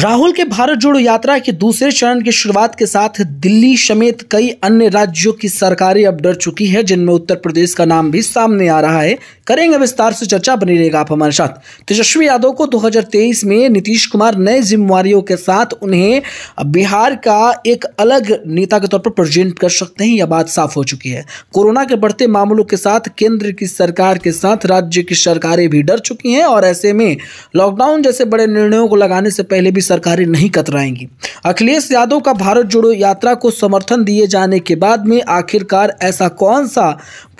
राहुल के भारत जोड़ो यात्रा के दूसरे चरण की शुरुआत के साथ दिल्ली समेत कई अन्य राज्यों की सरकारें अब डर चुकी है जिनमें उत्तर प्रदेश का नाम भी सामने आ रहा है करेंगे विस्तार से चर्चा बनी रहेगा आप हमारे साथ तेजस्वी यादव को 2023 में नीतीश कुमार नए जिम्मेवारियों के साथ उन्हें बिहार का एक अलग नेता के तौर पर प्रेजेंट कर सकते हैं यह बात साफ हो चुकी है कोरोना के बढ़ते मामलों के साथ केंद्र की सरकार के साथ राज्य की सरकारें भी डर चुकी हैं और ऐसे में लॉकडाउन जैसे बड़े निर्णयों को लगाने से पहले भी सरकारें नहीं कतराएंगी अखिलेश यादव का भारत जोड़ो यात्रा को समर्थन दिए जाने के बाद में आखिरकार ऐसा कौन सा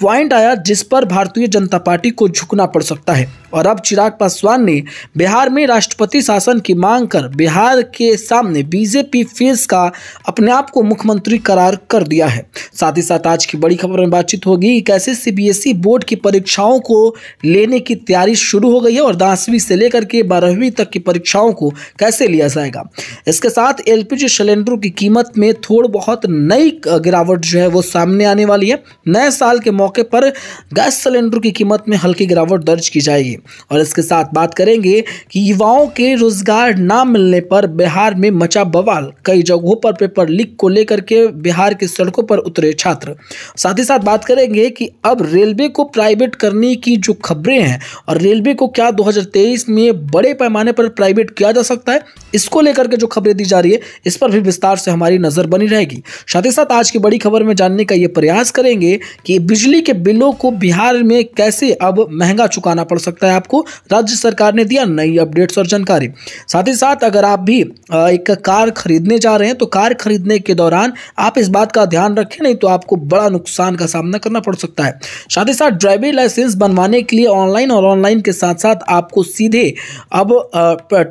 पॉइंट आया जिस पर भारतीय जनता पार्टी को झुकना पड़ सकता है और अब चिराग पासवान ने बिहार में राष्ट्रपति शासन की मांग कर बिहार के सामने बीजेपी फेस का अपने आप को मुख्यमंत्री करार कर दिया है साथ ही साथ आज की बड़ी खबर में बातचीत होगी कैसे सीबीएसई बोर्ड की परीक्षाओं को लेने की तैयारी शुरू हो गई है और दसवीं से लेकर के बारहवीं तक की परीक्षाओं को कैसे लिया जाएगा इसके साथ एल सिलेंडरों की कीमत में थोड़ी बहुत नई गिरावट जो है वो सामने आने वाली है नए साल के मौके पर गैस सिलेंडर की कीमत में हल्की गिरावट दर्ज की जाएगी और इसके साथ बात करेंगे कि युवाओं के रोजगार ना मिलने पर बिहार में मचा बवाल कई जगहों पर पेपर लीक को लेकर के बिहार की सड़कों पर उतरे छात्र साथ ही साथ बात करेंगे कि अब रेलवे को प्राइवेट करने की जो खबरें हैं और रेलवे को क्या 2023 में बड़े पैमाने पर प्राइवेट किया जा सकता है इसको लेकर के जो खबरें दी जा रही है इस पर भी विस्तार से हमारी नज़र बनी रहेगी साथ ही साथ आज की बड़ी खबर में जानने का यह प्रयास करेंगे कि बिजली बिजली के बिलों को बिहार में कैसे अब महंगा चुकाना पड़ सकता है आपको राज्य सरकार ने दिया नई अपडेट्स और जानकारी साथ ही साथ अगर आप भी एक कार खरीदने जा रहे हैं तो कार खरीदने के दौरान आप इस बात का ध्यान रखें नहीं तो आपको बड़ा नुकसान का सामना करना पड़ सकता है साथ ही साथ ड्राइविंग लाइसेंस बनवाने के लिए ऑनलाइन और ऑनलाइन के साथ साथ आपको सीधे अब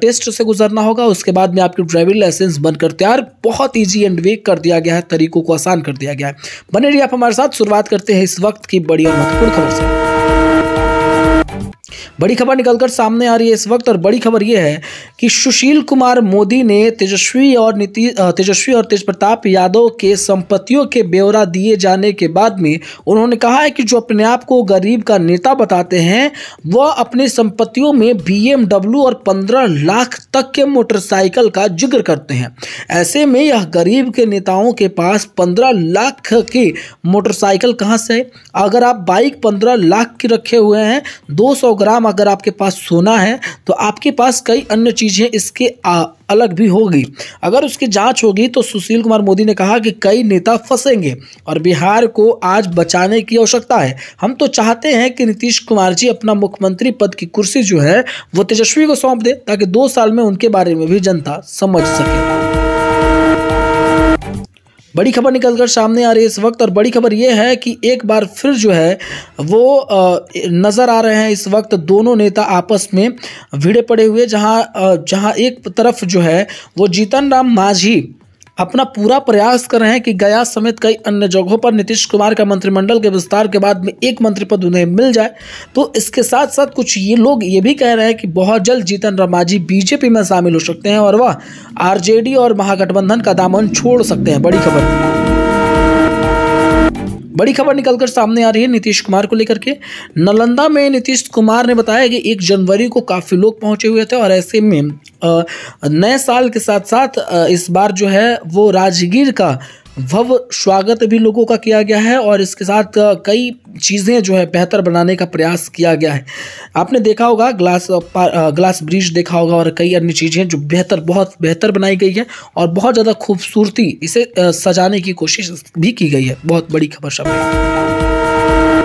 टेस्ट से गुजरना होगा उसके बाद में आपकी ड्राइविंग लाइसेंस बनकर तैयार बहुत ईजी एंड वे कर दिया गया है तरीकों को आसान कर दिया गया है बने रही आप हमारे साथ शुरुआत करते हैं इस वक्त वक्त की बड़ी और महत्वपूर्ण खबर से बड़ी खबर निकलकर सामने आ रही है इस वक्त और बड़ी खबर यह है कि सुशील कुमार मोदी ने तेजस्वी और नीति तेजस्वी और तेज प्रताप यादव के संपत्तियों के ब्यौरा दिए जाने के बाद में उन्होंने कहा है कि जो अपने आप को गरीब का नेता बताते हैं वह अपनी संपत्तियों में बी और पंद्रह लाख तक के मोटरसाइकिल का जिक्र करते हैं ऐसे में यह गरीब के नेताओं के पास पंद्रह लाख की मोटरसाइकिल कहाँ से अगर आप बाइक पंद्रह लाख की रखे हुए हैं दो सौ ग्राम काम अगर आपके पास सोना है तो आपके पास कई अन्य चीज़ें इसके आ, अलग भी होगी अगर उसकी जांच होगी तो सुशील कुमार मोदी ने कहा कि कई नेता फंसेंगे और बिहार को आज बचाने की आवश्यकता है हम तो चाहते हैं कि नीतीश कुमार जी अपना मुख्यमंत्री पद की कुर्सी जो है वो तेजस्वी को सौंप दे ताकि दो साल में उनके बारे में भी जनता समझ सके बड़ी खबर निकल कर सामने आ रही है इस वक्त और बड़ी खबर यह है कि एक बार फिर जो है वो नज़र आ रहे हैं इस वक्त दोनों नेता आपस में भिड़े पड़े हुए जहां जहां एक तरफ जो है वो जीतन राम मांझी अपना पूरा प्रयास कर रहे हैं कि गया समेत कई अन्य जगहों पर नीतीश कुमार का मंत्रिमंडल के विस्तार के बाद में एक मंत्री पद उन्हें मिल जाए तो इसके साथ साथ कुछ ये लोग ये भी कह रहे हैं कि बहुत जल्द जीतन रामाजी बीजेपी में शामिल हो सकते हैं और वह आरजेडी और महागठबंधन का दामन छोड़ सकते हैं बड़ी खबर बड़ी खबर निकलकर सामने आ रही है नीतीश कुमार को लेकर के नालंदा में नीतीश कुमार ने बताया कि एक जनवरी को काफ़ी लोग पहुंचे हुए थे और ऐसे में नए साल के साथ साथ इस बार जो है वो राजगीर का भव्य स्वागत भी लोगों का किया गया है और इसके साथ कई चीज़ें जो है बेहतर बनाने का प्रयास किया गया है आपने देखा होगा ग्लास ग्लास ब्रिज देखा होगा और कई अन्य चीज़ें जो बेहतर बहुत बेहतर बनाई गई है और बहुत ज़्यादा खूबसूरती इसे सजाने की कोशिश भी की गई है बहुत बड़ी खबर शब्द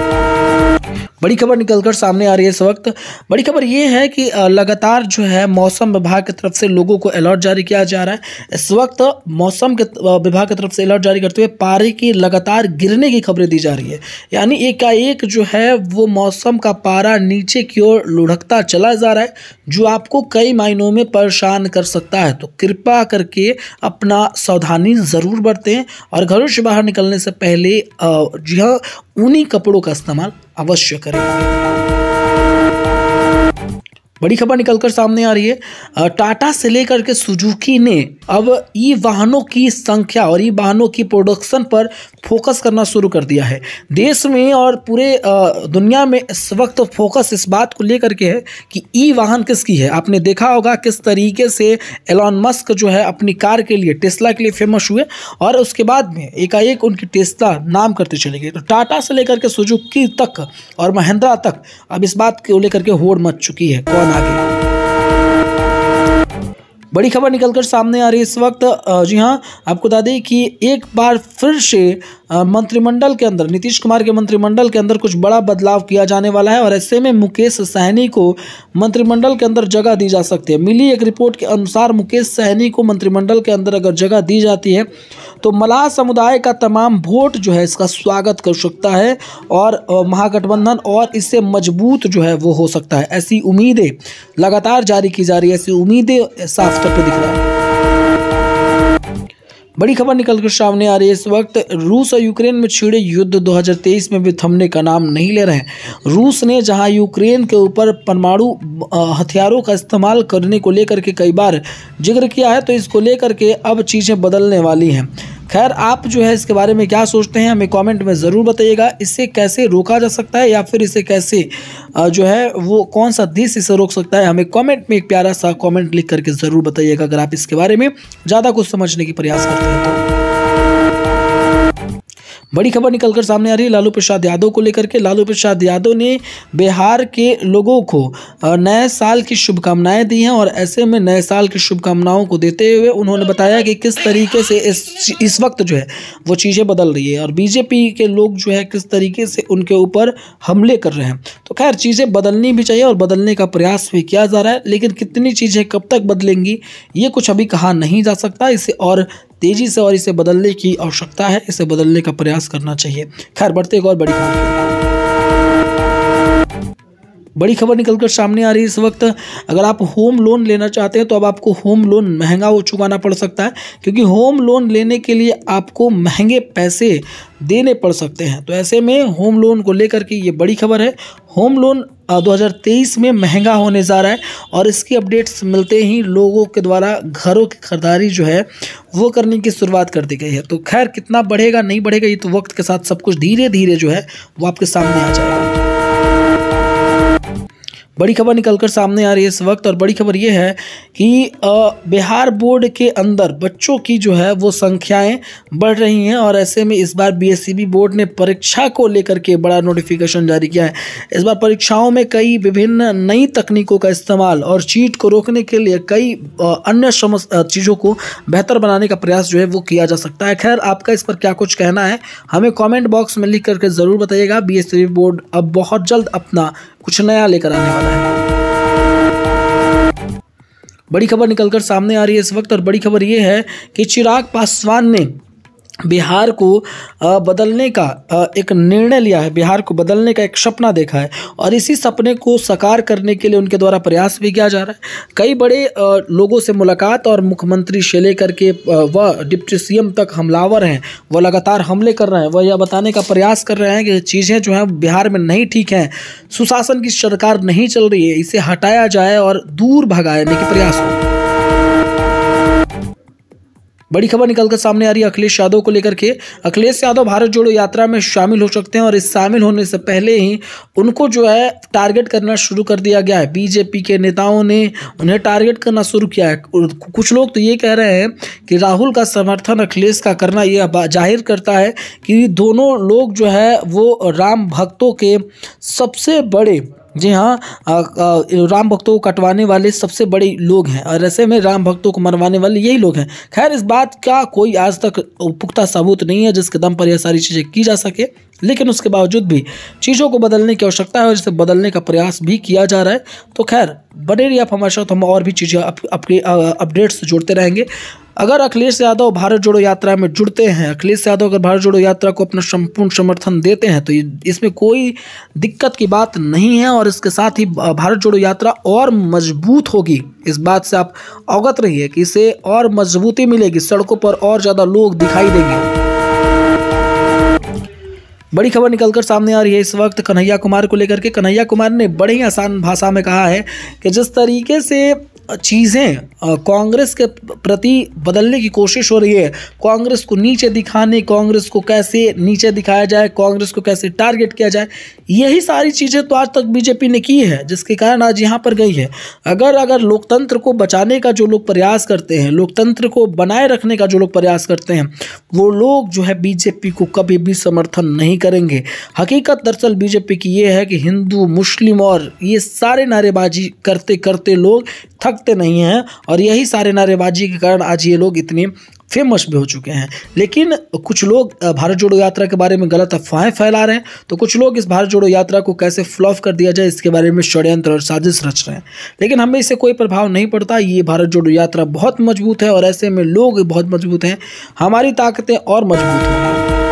बड़ी खबर निकलकर सामने आ रही है इस वक्त बड़ी खबर ये है कि लगातार जो है मौसम विभाग की तरफ से लोगों को अलर्ट जारी किया जा रहा है इस वक्त मौसम के विभाग की तरफ से अलर्ट जारी करते हुए पारे की लगातार गिरने की खबरें दी जा रही है यानी एकाएक जो है वो मौसम का पारा नीचे की ओर लुढ़कता चला जा रहा है जो आपको कई मायनों में परेशान कर सकता है तो कृपा करके अपना सावधानी ज़रूर बरतें और घरों से बाहर निकलने से पहले जी हाँ ऊनी कपड़ों का इस्तेमाल अवश्य करें बड़ी खबर निकलकर सामने आ रही है टाटा से लेकर के सुजुकी ने अब ई वाहनों की संख्या और ई वाहनों की प्रोडक्शन पर फोकस करना शुरू कर दिया है देश में और पूरे दुनिया में इस वक्त फोकस इस बात को लेकर के है कि ई वाहन किसकी है आपने देखा होगा किस तरीके से एलॉन मस्क जो है अपनी कार के लिए टेस्ला के लिए फेमस हुए और उसके बाद में एकाएक उनकी टेस्ला नाम करते चले गए तो टाटा से लेकर के सुजुकी तक और महिंद्रा तक अब इस बात को लेकर के होड़ मच चुकी है कौन आगे बड़ी खबर निकलकर सामने आ रही है इस वक्त जी हाँ आपको बता दें कि एक बार फिर से मंत्रिमंडल के अंदर नीतीश कुमार के मंत्रिमंडल के अंदर कुछ बड़ा बदलाव किया जाने वाला है और ऐसे में मुकेश सहनी को मंत्रिमंडल के अंदर जगह दी जा सकती है मिली एक रिपोर्ट के अनुसार मुकेश सहनी को मंत्रिमंडल के अंदर अगर जगह दी जाती है तो मलाह समुदाय का तमाम वोट जो है इसका स्वागत कर सकता है और महागठबंधन और इससे मजबूत जो है वो हो सकता है ऐसी उम्मीदें लगातार जारी की जा रही है ऐसी उम्मीदें साफ तौर पर दिख रहा है बड़ी खबर निकल कर सामने आ रही है इस वक्त रूस और यूक्रेन में छिड़े युद्ध 2023 में भी थमने का नाम नहीं ले रहे हैं रूस ने जहां यूक्रेन के ऊपर परमाणु हथियारों का इस्तेमाल करने को लेकर के कई बार जिक्र किया है तो इसको लेकर के अब चीज़ें बदलने वाली हैं खैर आप जो है इसके बारे में क्या सोचते हैं हमें कमेंट में ज़रूर बताइएगा इसे कैसे रोका जा सकता है या फिर इसे कैसे जो है वो कौन सा देश इसे रोक सकता है हमें कमेंट में एक प्यारा सा कमेंट लिख करके ज़रूर बताइएगा अगर आप इसके बारे में ज़्यादा कुछ समझने की प्रयास करते हैं तो बड़ी खबर निकलकर सामने आ रही है लालू प्रसाद यादव को लेकर के लालू प्रसाद यादव ने बिहार के लोगों को नए साल की शुभकामनाएं दी हैं और ऐसे में नए साल की शुभकामनाओं को देते हुए उन्होंने बताया कि किस तरीके से इस इस वक्त जो है वो चीज़ें बदल रही है और बीजेपी के लोग जो है किस तरीके से उनके ऊपर हमले कर रहे हैं तो खैर चीज़ें बदलनी भी चाहिए और बदलने का प्रयास भी किया जा रहा है लेकिन कितनी चीज़ें कब तक बदलेंगी ये कुछ अभी कहा नहीं जा सकता इसे और तेज़ी से और इसे बदलने की आवश्यकता है इसे बदलने का प्रयास करना चाहिए खैर बढ़ते एक और बड़ी खबर बड़ी खबर निकलकर सामने आ रही है इस वक्त अगर आप होम लोन लेना चाहते हैं तो अब आपको होम लोन महंगा हो चुकाना पड़ सकता है क्योंकि होम लोन लेने के लिए आपको महंगे पैसे देने पड़ सकते हैं तो ऐसे में होम लोन को लेकर के ये बड़ी खबर है होम लोन 2023 में महंगा होने जा रहा है और इसकी अपडेट्स मिलते ही लोगों के द्वारा घरों की खरीदारी जो है वो करने की शुरुआत कर दी गई है तो खैर कितना बढ़ेगा नहीं बढ़ेगा ये तो वक्त के साथ सब कुछ धीरे धीरे जो है वो आपके सामने आ जाएगा बड़ी खबर निकलकर सामने आ रही है इस वक्त और बड़ी खबर ये है कि बिहार बोर्ड के अंदर बच्चों की जो है वो संख्याएं बढ़ रही हैं और ऐसे में इस बार बीएससीबी e बोर्ड ने परीक्षा को लेकर के बड़ा नोटिफिकेशन जारी किया है इस बार परीक्षाओं में कई विभिन्न नई तकनीकों का इस्तेमाल और चीट को रोकने के लिए कई अन्य चीज़ों को बेहतर बनाने का प्रयास जो है वो किया जा सकता है खैर आपका इस पर क्या कुछ कहना है हमें कॉमेंट बॉक्स में लिख करके ज़रूर बताइएगा बी e बोर्ड अब बहुत जल्द अपना कुछ नया लेकर आने वाला है बड़ी खबर निकलकर सामने आ रही है इस वक्त और बड़ी खबर ये है कि चिराग पासवान ने बिहार को बदलने का एक निर्णय लिया है बिहार को बदलने का एक सपना देखा है और इसी सपने को साकार करने के लिए उनके द्वारा प्रयास भी किया जा रहा है कई बड़े लोगों से मुलाकात और मुख्यमंत्री से लेकर के वह डिप्टी सीएम तक हमलावर हैं वह लगातार हमले कर रहे हैं वह यह बताने का प्रयास कर रहे हैं कि चीज़ें जो हैं बिहार में नहीं ठीक हैं सुशासन की सरकार नहीं चल रही है इसे हटाया जाए और दूर भगाने के प्रयास हो बड़ी खबर निकलकर सामने आ रही है अखिलेश यादव को लेकर के अखिलेश यादव भारत जोड़ो यात्रा में शामिल हो सकते हैं और इस शामिल होने से पहले ही उनको जो है टारगेट करना शुरू कर दिया गया है बीजेपी के नेताओं ने उन्हें टारगेट करना शुरू किया है कुछ लोग तो ये कह रहे हैं कि राहुल का समर्थन अखिलेश का करना यह जाहिर करता है कि दोनों लोग जो है वो राम भक्तों के सबसे बड़े जी हाँ राम भक्तों को कटवाने वाले सबसे बड़े लोग हैं और ऐसे में राम भक्तों को मरवाने वाले यही लोग हैं खैर इस बात का कोई आज तक पुख्ता सबूत नहीं है जिसके दम पर यह सारी चीज़ें की जा सके लेकिन उसके बावजूद भी चीज़ों को बदलने की आवश्यकता है और इसे बदलने का प्रयास भी किया जा रहा है तो खैर बने रही आप हमारे साथ हम और भी चीज़ें अपडेट्स जोड़ते रहेंगे अगर अखिलेश यादव भारत जोड़ो यात्रा में जुड़ते हैं अखिलेश यादव अगर भारत जोड़ो यात्रा को अपना संपूर्ण समर्थन देते हैं तो इसमें कोई दिक्कत की बात नहीं है और इसके साथ ही भारत जोड़ो यात्रा और मजबूत होगी इस बात से आप अवगत रहिए कि इसे और मजबूती मिलेगी सड़कों पर और ज़्यादा लोग दिखाई देंगे बड़ी खबर निकलकर सामने आ रही है इस वक्त कन्हैया कुमार को लेकर के कन्हैया कुमार ने बड़े ही आसान भाषा में कहा है कि जिस तरीके से चीज़ें कांग्रेस के प्रति बदलने की कोशिश हो रही है कांग्रेस को नीचे दिखाने कांग्रेस को कैसे नीचे दिखाया जाए कांग्रेस को कैसे टारगेट किया जाए यही सारी चीज़ें तो आज तक बीजेपी ने की है जिसके कारण आज यहाँ पर गई है अगर अगर लोकतंत्र को बचाने का जो लोग प्रयास करते हैं लोकतंत्र को बनाए रखने का जो लोग प्रयास करते हैं वो लोग जो है बीजेपी को कभी भी समर्थन नहीं करेंगे हकीकत दरअसल बीजेपी की ये है कि हिंदू मुस्लिम और ये सारे नारेबाजी करते करते लोग थक सख्त नहीं हैं और यही सारे नारेबाजी के कारण आज ये लोग इतने फेमस भी हो चुके हैं लेकिन कुछ लोग भारत जोड़ो यात्रा के बारे में गलत अफवाहें फैला रहे हैं तो कुछ लोग इस भारत जोड़ो यात्रा को कैसे फ्लॉफ कर दिया जाए इसके बारे में षड्यंत्र और साजिश रच रहे हैं लेकिन हमें इससे कोई प्रभाव नहीं पड़ता ये भारत जोड़ो यात्रा बहुत मजबूत है और ऐसे में लोग बहुत मजबूत हैं हमारी ताकतें और मजबूत हैं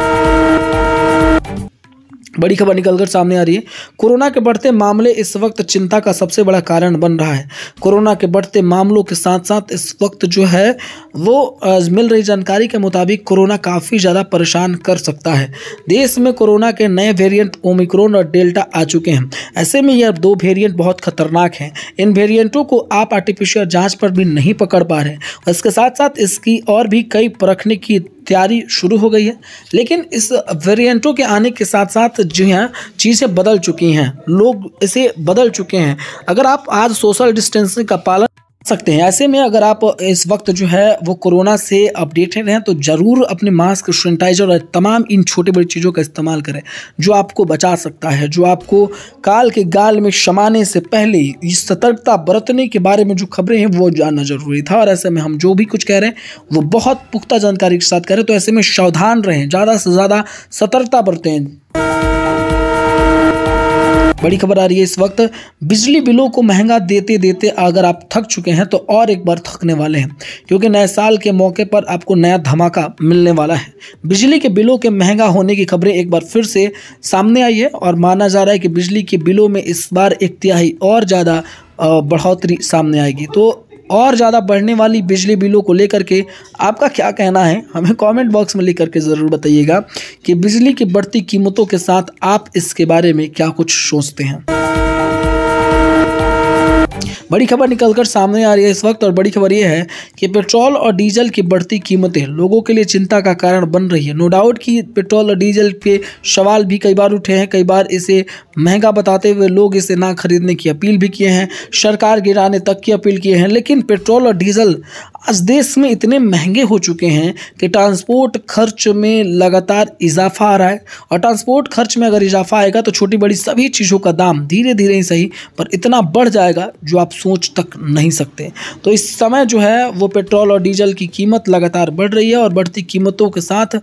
बड़ी खबर निकलकर सामने आ रही है कोरोना के बढ़ते मामले इस वक्त चिंता का सबसे बड़ा कारण बन रहा है कोरोना के बढ़ते मामलों के साथ साथ इस वक्त जो है वो मिल रही जानकारी के मुताबिक कोरोना काफ़ी ज़्यादा परेशान कर सकता है देश में कोरोना के नए वेरिएंट ओमिक्रोन और डेल्टा आ चुके हैं ऐसे में यह दो वेरियंट बहुत खतरनाक हैं इन वेरियंटों को आप आर्टिफिशियल जाँच पर भी नहीं पकड़ पा रहे इसके साथ साथ इसकी और भी कई परखने की तैयारी शुरू हो गई है लेकिन इस वेरिएंटों के आने के साथ साथ जो है चीज़ें बदल चुकी हैं लोग इसे बदल चुके हैं अगर आप आज सोशल डिस्टेंसिंग का पालन सकते हैं ऐसे में अगर आप इस वक्त जो है वो कोरोना से अपडेटेड हैं तो ज़रूर अपने मास्क सैनिटाइजर और तमाम इन छोटे बड़ी चीज़ों का इस्तेमाल करें जो आपको बचा सकता है जो आपको काल के गाल में शमाने से पहले इस सतर्कता बरतने के बारे में जो खबरें हैं वो जानना ज़रूरी था और ऐसे में हम जो भी कुछ कह रहे हैं वो बहुत पुख्ता जानकारी के साथ कह रहे हैं तो ऐसे में सावधान रहें ज़्यादा से ज़्यादा सतर्कता बरतें बड़ी खबर आ रही है इस वक्त बिजली बिलों को महंगा देते देते अगर आप थक चुके हैं तो और एक बार थकने वाले हैं क्योंकि नए साल के मौके पर आपको नया धमाका मिलने वाला है बिजली के बिलों के महंगा होने की खबरें एक बार फिर से सामने आई है और माना जा रहा है कि बिजली के बिलों में इस बार एक तिहाई और ज़्यादा बढ़ोतरी सामने आएगी तो और ज़्यादा बढ़ने वाली बिजली बिलों को लेकर के आपका क्या कहना है हमें कमेंट बॉक्स में लिख करके ज़रूर बताइएगा कि बिजली की बढ़ती कीमतों के साथ आप इसके बारे में क्या कुछ सोचते हैं बड़ी खबर निकलकर सामने आ रही है इस वक्त और बड़ी खबर यह है कि पेट्रोल और डीजल की बढ़ती कीमतें लोगों के लिए चिंता का कारण बन रही है नो डाउट कि पेट्रोल और डीजल पे सवाल भी कई बार उठे हैं कई बार इसे महंगा बताते हुए लोग इसे ना खरीदने की अपील भी किए हैं सरकार गिराने तक की अपील किए हैं लेकिन पेट्रोल और डीजल आज देश में इतने महंगे हो चुके हैं कि ट्रांसपोर्ट खर्च में लगातार इजाफा आ रहा है और ट्रांसपोर्ट खर्च में अगर इजाफा आएगा तो छोटी बड़ी सभी चीज़ों का दाम धीरे धीरे ही सही पर इतना बढ़ जाएगा जो आप सोच तक नहीं सकते तो इस समय जो है वो पेट्रोल और डीजल की कीमत लगातार बढ़ रही है और बढ़ती कीमतों के साथ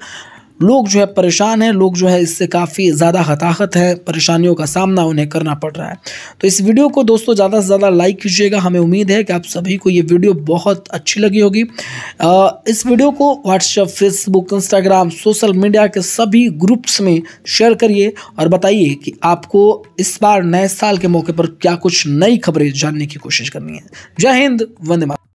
लोग जो है परेशान हैं लोग जो है इससे काफ़ी ज़्यादा हताहत है परेशानियों का सामना उन्हें करना पड़ रहा है तो इस वीडियो को दोस्तों ज़्यादा से ज़्यादा लाइक कीजिएगा हमें उम्मीद है कि आप सभी को ये वीडियो बहुत अच्छी लगी होगी इस वीडियो को WhatsApp Facebook Instagram social media के सभी ग्रुप्स में शेयर करिए और बताइए कि आपको इस बार नए साल के मौके पर क्या कुछ नई खबरें जानने की कोशिश करनी है जय हिंद वंदे मातरम